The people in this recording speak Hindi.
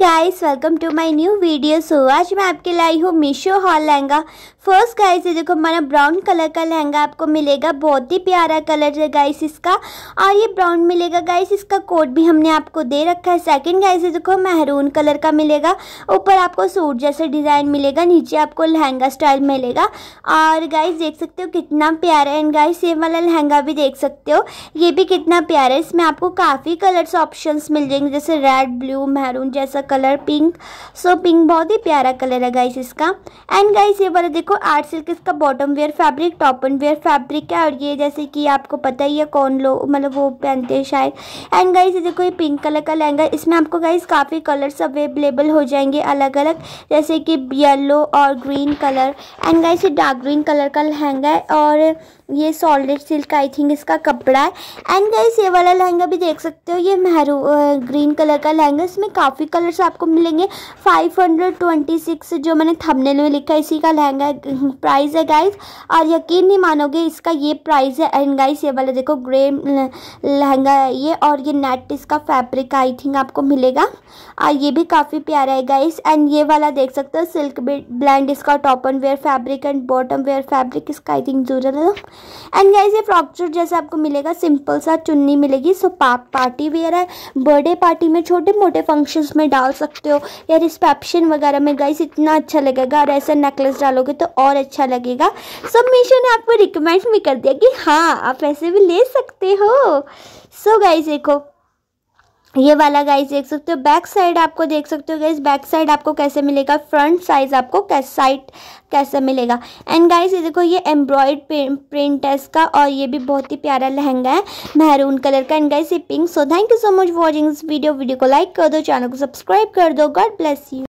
guys welcome to my new video so आज मैं आपके लाई हूँ Meesho haul lehenga first guys ये देखो हमारा ब्राउन कलर का लहंगा आपको मिलेगा बहुत ही प्यारा कलर है गाइस इसका और ये ब्राउन मिलेगा गाइस इसका कोट भी हमने आपको दे रखा है सेकंड गाइस ये देखो मेहरून कलर का मिलेगा ऊपर आपको सूट जैसा डिज़ाइन मिलेगा नीचे आपको लहंगा स्टाइल मिलेगा और गाइस देख सकते हो कितना प्यारा है एंड गाइस ये वाला लहंगा भी देख सकते हो ये भी कितना प्यारा है इसमें आपको काफ़ी कलर्स ऑप्शन मिल जाएंगे जैसे रेड ब्लू मेहरून जैसा कलर पिंक सो पिंक बहुत ही प्यारा कलर है गाइस इसका एंड गाइस ये वाला देखो आर्ट सिल्क इसका bottom wear fabric top and wear fabric है और ये जैसे कि आपको पता ही है कौन लोग मतलब वो पहनते हैं शायद एंड गाइस ये देखो ये पिंक कलर का लहंगा इसमें आपको गाइस काफ़ी कलर्स अवेलेबल हो जाएंगे अलग अलग जैसे कि येलो और ग्रीन कलर एंड गाइस ये डार्क ग्रीन कलर का लहंगा है और ये सॉलिड सिल्क आई थिंक इसका कपड़ा है एंड गाइस ये वाला लहंगा भी देख सकते हो ये मेहरू ग्रीन कलर का लहंगा इसमें काफ़ी कलर कलर्स आपको मिलेंगे 526 जो मैंने थंबनेल में लिखा है इसी का लहंगा प्राइस हम्म, है गाइस और यकीन नहीं मानोगे इसका ये प्राइस है एंड गाइस ये वाला देखो ग्रे लहंगा है ये और ये नेट इसका फैब्रिक आई थिंक आपको मिलेगा और ये भी काफ़ी प्यारा है गाइस एंड ये वाला देख सकते हो सिल्क ब्लैंड इसका top and wear fabric and bottom wear fabric इसका आई थिंक जरूरत है एंड गाइस ये फ्रॉक सूट जैसा आपको मिलेगा सिंपल सा चुन्नी मिलेगी सो पार्टी वेयर है बर्थडे पार्टी में छोटे मोटे फंक्शंस में डाल सकते हो या रिस्पेप्शन वगैरह में गाइस इतना अच्छा लगेगा और ऐसा नेकलेस डालोगे तो और अच्छा लगेगा सब मीशो ने आपको रिकमेंड भी कर दिया कि हाँ आप ऐसे भी ले सकते हो सो so गाइस देखो ये वाला गाइस देख सकते हो बैक साइड आपको देख सकते हो गाइस बैक साइड आपको कैसे मिलेगा फ्रंट साइज आपको कैसे साइड कैसे मिलेगा एंड गाइस ये देखो ये एम्ब्रॉयड प्रिंट है इसका और ये भी बहुत ही प्यारा लहंगा है महरून कलर का एंड गाइस ये pink so thank you so much watching this video video को लाइक कर दो चैनल को सब्सक्राइब कर दो गॉड ब्लेस यू